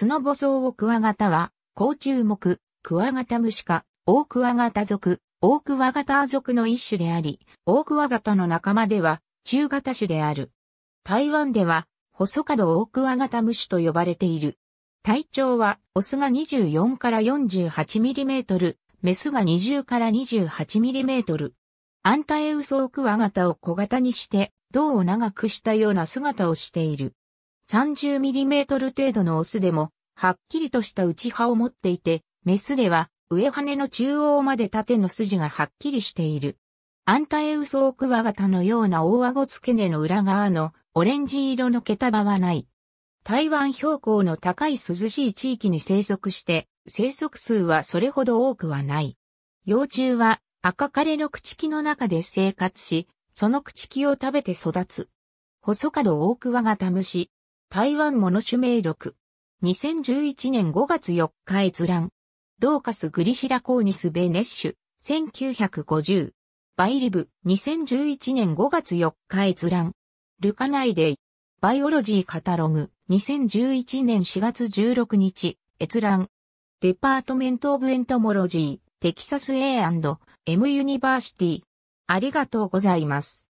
ツノボソウオクワガタは、甲虫目、クワガタムシ科、オオクワガタ属、オオクワガタ属の一種であり、オオクワガタの仲間では、中型種である。台湾では、細角オオクワガタムシと呼ばれている。体長は、オスが24から48ミリメートル、メスが20から28ミリメートル。アンタエウソオクワガタを小型にして、胴を長くしたような姿をしている。30mm 程度のオスでも、はっきりとした内葉を持っていて、メスでは上羽の中央まで縦の筋がはっきりしている。アンタエウソオクワガタのような大顎付け根の裏側のオレンジ色の毛束はない。台湾標高の高い涼しい地域に生息して、生息数はそれほど多くはない。幼虫は赤枯れの朽木の中で生活し、その朽木を食べて育つ。細角オクワガタ虫。台湾モノ主名録。2011年5月4日閲覧。ドーカス・グリシラ・コーニス・ベネッシュ、1950。バイリブ、2011年5月4日閲覧。ルカナイデイ。バイオロジーカタログ、2011年4月16日、閲覧。デパートメント・オブ・エントモロジー、テキサス A&M ユニバーシティ。ありがとうございます。